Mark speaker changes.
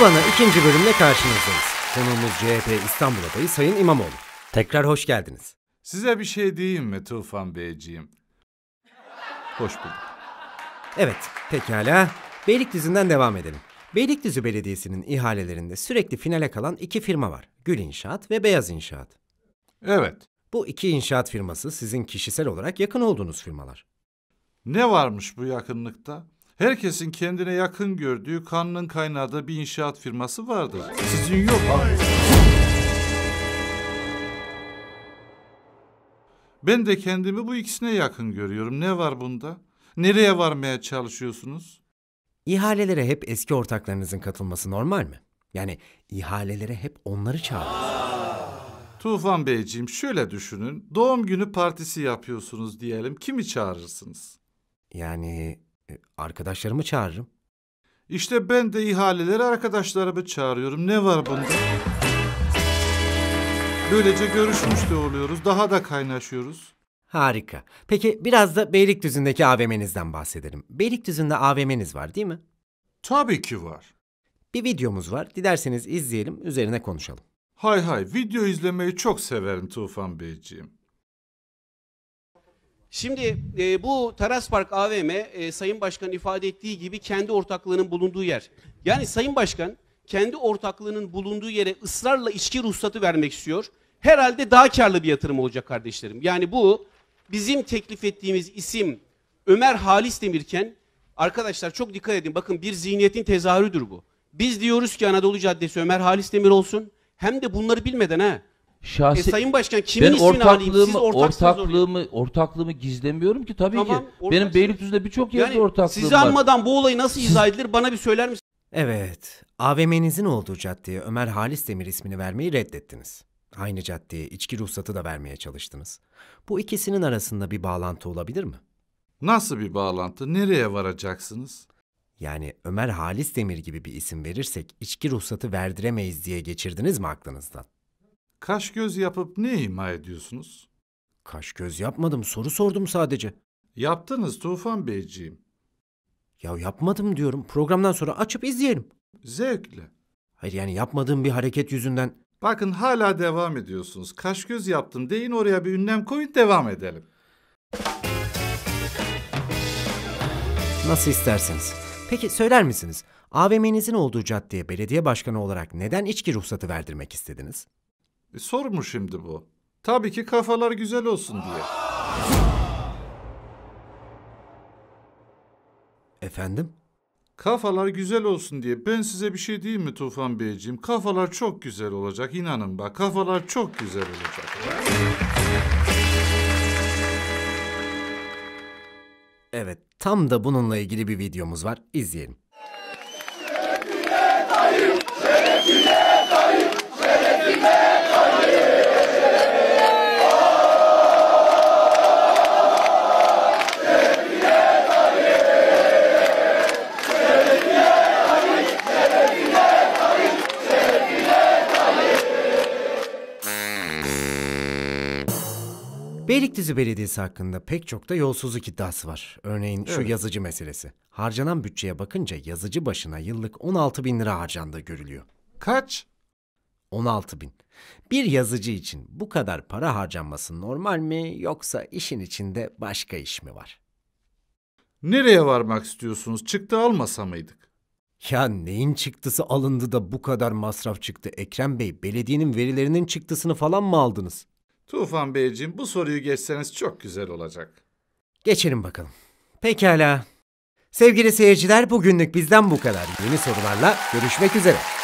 Speaker 1: Zıvana ikinci bölümle karşınızdayız. Konuğumuz CHP İstanbul adayı Sayın İmamoğlu. Tekrar hoş geldiniz.
Speaker 2: Size bir şey diyeyim mi Tufan Beyciğim? Hoş bulduk.
Speaker 1: Evet, pekala. Beylikdüzü'nden devam edelim. Beylikdüzü Belediyesi'nin ihalelerinde sürekli finale kalan iki firma var. Gül İnşaat ve Beyaz İnşaat. Evet. Bu iki inşaat firması sizin
Speaker 2: kişisel olarak yakın olduğunuz firmalar. Ne varmış bu yakınlıkta? Herkesin kendine yakın gördüğü kanının kaynadığı bir inşaat firması vardır. Sizin yok. Ben de kendimi bu ikisine yakın görüyorum. Ne var bunda? Nereye varmaya çalışıyorsunuz? İhalelere hep eski ortaklarınızın katılması normal mi? Yani ihalelere hep onları çağırıyorsunuz. Tufan Beyciğim şöyle düşünün. Doğum günü partisi yapıyorsunuz diyelim. Kimi çağırırsınız? Yani e, arkadaşlarımı çağırırım. İşte ben de ihaleleri arkadaşlarımı çağırıyorum. Ne var bunda? Böylece görüşmüş de oluyoruz. Daha da kaynaşıyoruz.
Speaker 1: Harika. Peki biraz da Beylikdüzü'ndeki AVM'nizden bahsedelim. Beylikdüzü'nde AVM'niz var değil mi? Tabii ki var. Bir videomuz var. Dilerseniz izleyelim, üzerine konuşalım.
Speaker 2: Hay hay, video izlemeyi çok severim Tufan Beyciğim.
Speaker 3: Şimdi e, bu Taras Park AVM e, Sayın Başkan ifade ettiği gibi kendi ortaklığının bulunduğu yer. Yani Sayın Başkan kendi ortaklığının bulunduğu yere ısrarla içki ruhsatı vermek istiyor. Herhalde daha karlı bir yatırım olacak kardeşlerim. Yani bu bizim teklif ettiğimiz isim Ömer Halis Demirken arkadaşlar çok dikkat edin bakın bir zihniyetin tezahürüdür bu. Biz diyoruz ki Anadolu Caddesi Ömer Halis Demir olsun. Hem de bunları bilmeden ha şahsi e, Sayın Başkan kimin ben ismini ortaklığımı, Siz ortaklığımı, oraya. ortaklığımı gizlemiyorum ki tabii tamam, ki. Benim Beylikdüzü'nde birçok yerde yani, ortaklığım sizi var. Sizi anmadan bu olayı nasıl izah edilir bana bir söyler misiniz?
Speaker 1: Evet, AVM'nizin olduğu caddeye Ömer Halis Demir ismini vermeyi reddettiniz. Aynı caddeye içki ruhsatı da vermeye çalıştınız. Bu ikisinin arasında bir bağlantı olabilir mi? Nasıl bir bağlantı? Nereye varacaksınız? Yani Ömer Halis Demir gibi bir isim verirsek içki ruhsatı verdiremeyiz diye geçirdiniz mi
Speaker 2: aklınızdan? Kaş göz yapıp ne ima ediyorsunuz? Kaş göz yapmadım, soru sordum sadece. Yaptınız Tufan Beyciğim. Ya yapmadım diyorum. Programdan sonra açıp izleyelim. Zevkle. Hayır yani yapmadığım bir hareket yüzünden. Bakın hala devam ediyorsunuz. Kaş göz yaptım deyin oraya bir ünlem koyun devam edelim.
Speaker 1: Nasıl istersiniz? Peki söyler misiniz? AVM'nizin olduğu caddeye belediye başkanı olarak neden içki ruhsatı verdirmek
Speaker 2: istediniz? E, sor mu şimdi bu? Tabii ki kafalar güzel olsun diye. Efendim? Kafalar güzel olsun diye. Ben size bir şey diyeyim mi Tufan Beyciğim? Kafalar çok güzel olacak inanın bak. Kafalar çok güzel olacak.
Speaker 1: Evet, tam da bununla ilgili bir videomuz var. İzleyelim. Şerefine dayım, şerefine dayım. Beylikdüzü Belediyesi hakkında pek çok da yolsuzluk iddiası var. Örneğin şu evet. yazıcı meselesi. Harcanan bütçeye bakınca yazıcı başına yıllık 16 bin lira harcandığı görülüyor. Kaç? 16 bin. Bir yazıcı için bu kadar para harcanması normal mi yoksa işin içinde başka iş mi var? Nereye varmak istiyorsunuz? Çıktı almasa mıydık? Ya neyin çıktısı alındı da bu kadar masraf çıktı Ekrem Bey? Belediyenin verilerinin çıktısını falan mı aldınız?
Speaker 2: Tufan Beyciğim bu soruyu geçseniz çok güzel olacak.
Speaker 1: Geçelim bakalım. Pekala. Sevgili seyirciler bugünlük bizden bu kadar. Yeni sorularla görüşmek üzere.